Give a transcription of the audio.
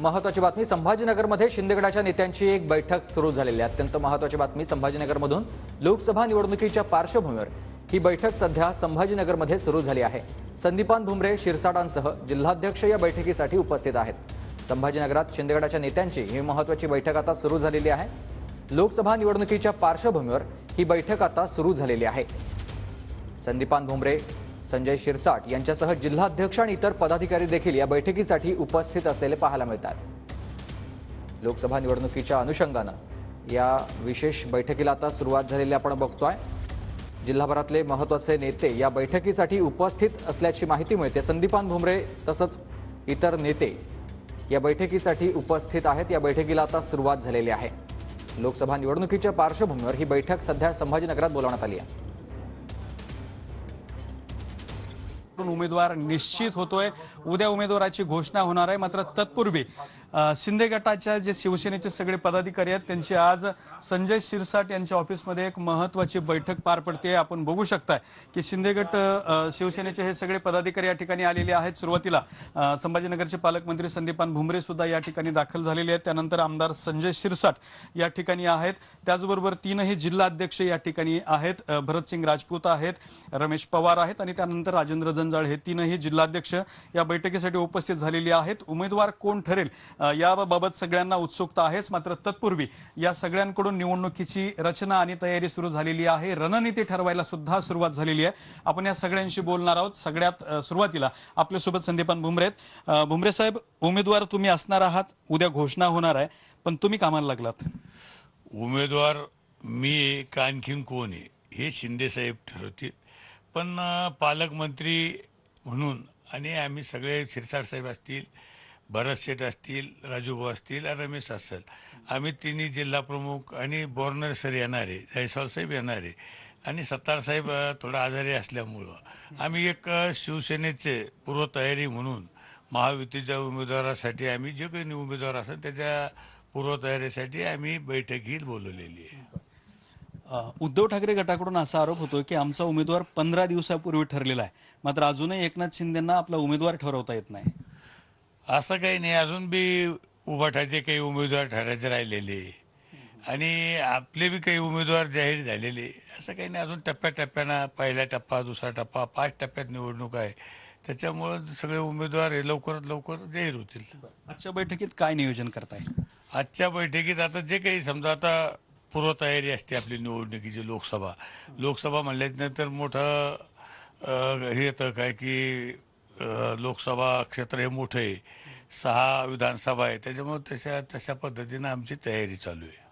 महत्वाची बातमी संभाजीनगरमध्ये शिंदेगडाच्या नेत्यांची एक बैठक सुरू झालेली आहे अत्यंत महत्वाची बातमी संभाजीनगरमधून लोकसभा निवडणुकीच्या पार्श्वभूमीवर ही बैठक सध्या संभाजीनगरमध्ये सुरू झाली आहे संदीपान भुमरे शिरसाडांसह जिल्हाध्यक्ष या बैठकीसाठी उपस्थित आहेत संभाजीनगरात शिंदेगडाच्या नेत्यांची ही महत्वाची बैठक आता सुरू झालेली आहे लोकसभा निवडणुकीच्या पार्श्वभूमीवर ही बैठक आता सुरू झालेली आहे संदीपान भुमरे संजय शिरसाट यांच्यासह जिल्हाध्यक्ष आणि इतर पदाधिकारी देखील या बैठकीसाठी उपस्थित असलेले पाहायला मिळतात लोकसभा निवडणुकीच्या अनुषंगानं या विशेष बैठकीला आता सुरुवात झालेली आपण बघतोय जिल्हाभरातले महत्वाचे नेते या बैठकीसाठी उपस्थित असल्याची माहिती मिळते संदीपान भुमरे तसंच इतर नेते या बैठकीसाठी उपस्थित आहेत या बैठकीला आता सुरुवात झालेली आहे लोकसभा निवडणुकीच्या पार्श्वभूमीवर ही बैठक सध्या संभाजीनगरात बोलावण्यात आली आहे उमेदवार निश्चित होतोय उद्या उमेदवाराची घोषणा होणार आहे मात्र तत्पूर्वी शिंदे गटाच्या जे शिवसेनेचे सगळे पदाधिकारी आहेत त्यांची आज संजय शिरसाट यांच्या ऑफिसमध्ये एक महत्वाची बैठक पार पडते आपण बघू शकताय की शिंदे गट शिवसेनेचे हे सगळे पदाधिकारी या ठिकाणी आलेले आहेत सुरुवातीला संभाजीनगरचे पालकमंत्री संदीपान भुमरे सुद्धा या ठिकाणी दाखल झालेले आहेत त्यानंतर आमदार संजय शिरसाट या ठिकाणी आहेत त्याचबरोबर तीनही जिल्हाध्यक्ष या ठिकाणी आहेत भरतसिंग राजपूत आहेत रमेश पवार आहेत आणि त्यानंतर राजेंद्र जंजाळ हे तीनही जिल्हाध्यक्ष या बैठकीसाठी उपस्थित झालेले आहेत उमेदवार कोण ठरेल याबाबत सगळ्यांना उत्सुकता आहेच मात्र तत्पूर्वी या सगळ्यांकडून निवडणुकीची रचना आणि तयारी सुरू झालेली आहे रणनीती ठरवायला सुद्धा सुरुवात झालेली आहे आपण या सगळ्यांशी बोलणार आहोत सगळ्यात सुरुवातीला आपल्यासोबत संदीपान भुमरे भुमरे साहेब उमेदवार तुम्ही असणार आहात उद्या घोषणा होणार आहे पण तुम्ही कामाला लागलात उमेदवार मी का आणखीन कोण आहे हे साहेब ठरवतील पण पालकमंत्री म्हणून आणि आम्ही सगळे शिरसाट साहेब असतील भरत शेठ असतील राजूभाऊ असतील आणि रमेश असेल आम्ही तिन्ही जिल्हाप्रमुख आणि बॉर्नर सर येणार आहे साहेब येणार आणि सत्तार साहेब थोडा आजारी असल्यामुळं आम्ही एक शिवसेनेचे पूर्वतयारी म्हणून महायुतीच्या उमेदवारासाठी आम्ही जे काही उमेदवार असेल त्याच्या पूर्वतयारीसाठी आम्ही बैठक ही बोलवलेली आहे उद्धव ठाकरे गटाकडून असा आरोप होतो की आमचा उमेदवार पंधरा दिवसापूर्वी ठरलेला आहे मात्र अजूनही एकनाथ शिंदेना आपला उमेदवार ठरवता येत नाही असं काही नाही अजून बी उभा ठायचे काही उमेदवार ठरायचे राहिलेले आणि आपले बी काही उमेदवार जाहीर झालेले असं काही नाही अजून टप्प्याटप्प्यानं पहिला टप्पा दुसरा टप्पा पाच टप्प्यात निवडणूक आहे त्याच्यामुळं सगळे उमेदवार हे लवकरात लवकर जाहीर होतील आजच्या बैठकीत काय नियोजन करताय आजच्या बैठकीत आता जे काही समजा आता पूर्वतयारी असते आपली निवडणुकीची लोकसभा लोकसभा म्हणल्यानंतर मोठं हे येतं काय की लोकसभा क्षेत्र हे मोठं आहे सहा विधानसभा आहे त्याच्यामुळे तशा तशा पद्धतीनं आमची तयारी चालू आहे